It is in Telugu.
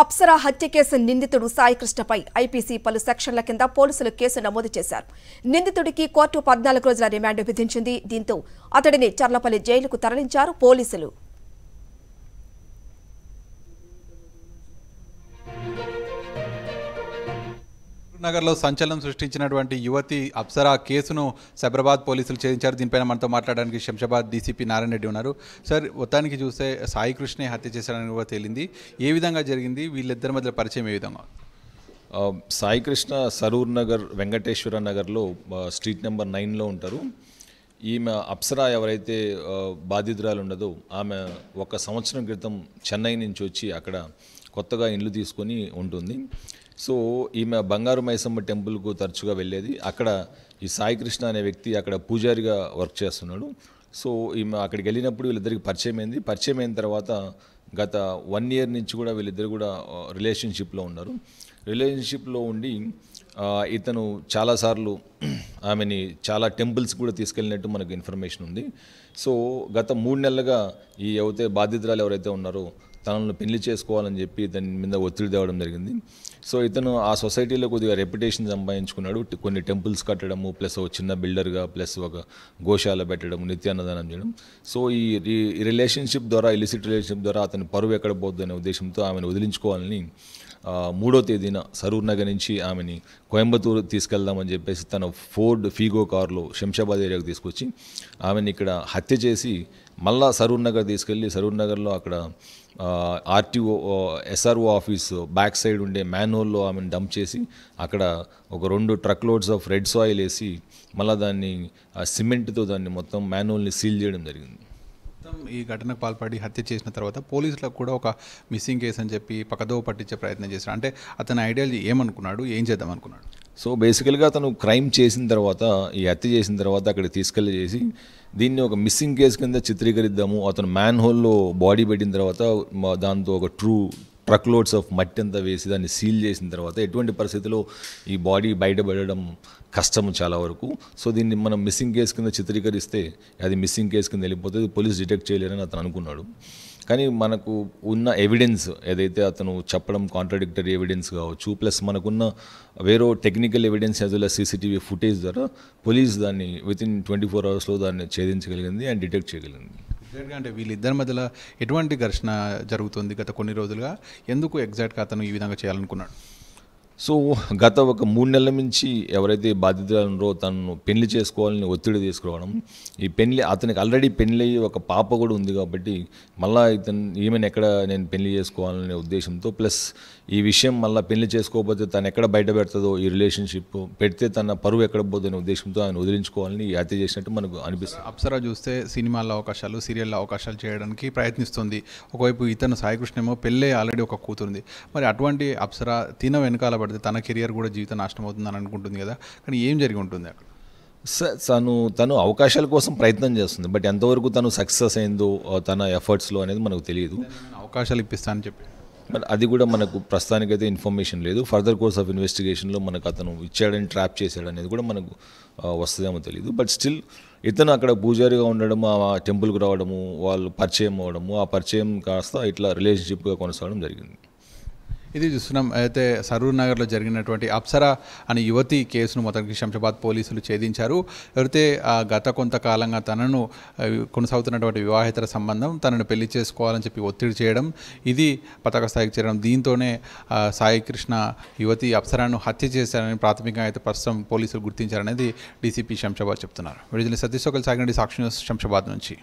అప్సరా హత్య కేసు నిందితుడు సాయికృష్ణపై ఐపీసీ పలు సెక్షన్ల కింద పోలీసులు కేసు నమోదు చేశారు నిందితుడికి కోర్టు పద్నాలుగు రోజుల రిమాండ్ విధించింది దీంతో అతడిని చర్లపల్లి జైలుకు తరలించారు పోలీసులు నగర్లో సంచలనం సృష్టించినటువంటి యువతి అప్సరా కేసును సైబరాబాద్ పోలీసులు ఛేదించారు దీనిపైన మనతో మాట్లాడడానికి శంషాబాద్ డీసీపీ నారాయణ రెడ్డి ఉన్నారు సార్ మొత్తానికి చూస్తే సాయి కృష్ణే హత్య చేశారని కూడా తేలింది ఏ విధంగా జరిగింది వీళ్ళిద్దరి మధ్య పరిచయం ఏ విధంగా సాయి కృష్ణ సరూర్ నగర్ వెంకటేశ్వర నగర్లో స్ట్రీట్ నెంబర్ నైన్లో ఉంటారు ఈమె అప్సరా ఎవరైతే బాధితురాలు ఉండదో ఆమె ఒక సంవత్సరం క్రితం చెన్నై నుంచి వచ్చి అక్కడ కొత్తగా ఇండ్లు తీసుకొని ఉంటుంది సో ఈమె బంగారు మైసమ్మ టెంపుల్కు తరచుగా వెళ్ళేది అక్కడ ఈ సాయి కృష్ణ అనే వ్యక్తి అక్కడ పూజారిగా వర్క్ చేస్తున్నాడు సో ఈమె అక్కడికి వెళ్ళినప్పుడు వీళ్ళిద్దరికి పరిచయం అయింది పరిచయం అయిన తర్వాత గత వన్ ఇయర్ నుంచి కూడా వీళ్ళిద్దరు కూడా రిలేషన్షిప్లో ఉన్నారు రిలేషన్షిప్లో ఉండి ఇతను చాలాసార్లు ఆమెని చాలా టెంపుల్స్ కూడా తీసుకెళ్ళినట్టు మనకు ఇన్ఫర్మేషన్ ఉంది సో గత మూడు నెలలుగా ఈ ఎవరైతే బాధితురాలు ఎవరైతే ఉన్నారో తనను పెళ్లి చేసుకోవాలని చెప్పి దాని మీద ఒత్తిడి తేవడం జరిగింది సో ఇతను ఆ సొసైటీలో కొద్దిగా రెప్యుటేషన్ సంపాదించుకున్నాడు కొన్ని టెంపుల్స్ కట్టడము ప్లస్ ఒక చిన్న బిల్డర్గా ప్లస్ ఒక గోశాల పెట్టడం నిత్యాన్నదానం చేయడం సో ఈ రిలేషన్షిప్ ద్వారా ఇలిసిట్ రిలేషన్షిప్ ద్వారా అతని పరువు ఎక్కడ పోద్దు అనే ఉద్దేశంతో ఆమెను వదిలించుకోవాలని మూడో తేదీన సరూర్ నగర్ నుంచి ఆమెని కోయంబత్తూరు తీసుకెళ్దామని చెప్పేసి తన ఫోర్డ్ ఫీగో కారులో శంషాబాద్ ఏరియాకు తీసుకొచ్చి ఆమెని ఇక్కడ హత్య చేసి మళ్ళా సరూర్ నగర్ తీసుకెళ్ళి సరూర్ నగర్లో అక్కడ RTO SRO office back side ఉండే మ్యాన్హోల్లో ఆమెను డంప్ చేసి అక్కడ ఒక రెండు truck loads of red soil వేసి మళ్ళీ దాన్ని సిమెంట్తో దాన్ని మొత్తం మ్యాన్హోల్ని సీల్ చేయడం జరిగింది ఈ ఘటనకు పాల్పడి హత్య చేసిన తర్వాత పోలీసులకు కూడా ఒక మిస్సింగ్ కేసు అని చెప్పి పక్కదో పట్టించే ప్రయత్నం చేశారు అంటే అతని ఐడియాలజీ ఏమనుకున్నాడు ఏం చేద్దాం అనుకున్నాడు సో బేసికల్గా అతను క్రైమ్ చేసిన తర్వాత ఈ హత్య చేసిన తర్వాత అక్కడ తీసుకెళ్ళి చేసి దీన్ని ఒక మిస్సింగ్ కేసు కింద చిత్రీకరిద్దాము అతను మ్యాన్ హోల్లో బాడీ పెట్టిన తర్వాత దాంతో ఒక ట్రూ ట్రక్ లోడ్స్ ఆఫ్ మట్టి అంతా వేసి దాన్ని సీల్ చేసిన తర్వాత ఎటువంటి పరిస్థితిలో ఈ బాడీ బయటపడడం కష్టం చాలా వరకు సో దీన్ని మనం మిస్సింగ్ కేసు కింద చిత్రీకరిస్తే అది మిస్సింగ్ కేసు కింద వెళ్ళిపోతుంది పోలీస్ డిటెక్ట్ చేయలేరని అతను అనుకున్నాడు కానీ మనకు ఉన్న ఎవిడెన్స్ ఏదైతే అతను చెప్పడం కాంట్రడిక్టరీ ఎవిడెన్స్ కావచ్చు ప్లస్ మనకున్న వేరే technical evidence as well CCTV footage ద్వారా పోలీస్ దాన్ని విత్ ఇన్ ట్వంటీ ఫోర్ అవర్స్లో దాన్ని ఛేదించగలిగింది అండ్ డిటెక్ట్ చేయగలిగింది ఎగ్జాక్ట్గా అంటే వీళ్ళిద్దరి మధ్యలో ఎటువంటి ఘర్షణ జరుగుతుంది గత కొన్ని రోజులుగా ఎందుకు ఎగ్జాక్ట్గా అతను ఈ విధంగా చేయాలనుకున్నాడు సో గత ఒక మూడు నెలల నుంచి ఎవరైతే ఉన్నారో తను పెళ్లి చేసుకోవాలని ఒత్తిడి తీసుకురావడం ఈ పెళ్లి అతనికి ఆల్రెడీ పెళ్లి ఒక పాప కూడా ఉంది కాబట్టి మళ్ళీ ఇతను ఈమెను ఎక్కడ నేను పెళ్లి చేసుకోవాలనే ఉద్దేశంతో ప్లస్ ఈ విషయం మళ్ళీ పెళ్లి చేసుకోకపోతే తను ఎక్కడ బయట పెడుతుందో ఈ రిలేషన్షిప్ పెడితే తన పరువు ఎక్కడ అనే ఉద్దేశంతో ఆయన వదిలించుకోవాలని హత్య చేసినట్టు మనకు అనిపిస్తుంది అప్సరా చూస్తే సినిమాల అవకాశాలు సీరియల్లో అవకాశాలు చేయడానికి ప్రయత్నిస్తుంది ఒకవైపు ఇతను సాయికృష్ణ ఏమో పెళ్ళే ఆల్రెడీ ఒక కూతురుంది మరి అటువంటి అప్సరా తిన వెనకాల పడితే తన కెరియర్ కూడా జీవితం నాశనం అని అనుకుంటుంది కదా కానీ ఏం జరిగి ఉంటుంది అక్కడ తను తను అవకాశాల కోసం ప్రయత్నం చేస్తుంది బట్ ఎంతవరకు తను సక్సెస్ అయిందో తన ఎఫర్ట్స్లో అనేది మనకు తెలియదు అవకాశాలు ఇప్పిస్తానని చెప్పి బట్ అది కూడా మనకు ప్రస్తుతానికైతే ఇన్ఫర్మేషన్ లేదు ఫర్దర్ కోర్స్ ఆఫ్ ఇన్వెస్టిగేషన్లో మనకు అతను ఇచ్చాడని ట్రాప్ చేశాడు అనేది కూడా మనకు వస్తుందేమో తెలియదు బట్ స్టిల్ ఇతను అక్కడ పూజారిగా ఉండడం ఆ టెంపుల్కి రావడము వాళ్ళు పరిచయం అవ్వడము ఆ పరిచయం కాస్త ఇట్లా రిలేషన్షిప్గా కొనసాగడం జరిగింది ఇది చూస్తున్నాం అయితే సరూర్ నగర్లో జరిగినటువంటి అప్సరా అనే యువతి కేసును మొత్తానికి శంషాబాద్ పోలీసులు ఛేదించారు ఎవరితే గత కొంతకాలంగా తనను కొనసాగుతున్నటువంటి వివాహేతర సంబంధం తనను పెళ్లి చేసుకోవాలని చెప్పి ఒత్తిడి చేయడం ఇది పతాక స్థాయికి చేరడం దీంతోనే సాయి కృష్ణ యువతి అప్సరాను హత్య చేశారని ప్రాథమికంగా అయితే ప్రస్తుతం పోలీసులు గుర్తించారనేది డీసీపీ శంషాబాద్ చెప్తున్నారు విడుదల సతీష్ ఒకరు సాగినటి సాక్షి శంషాబాద్ నుంచి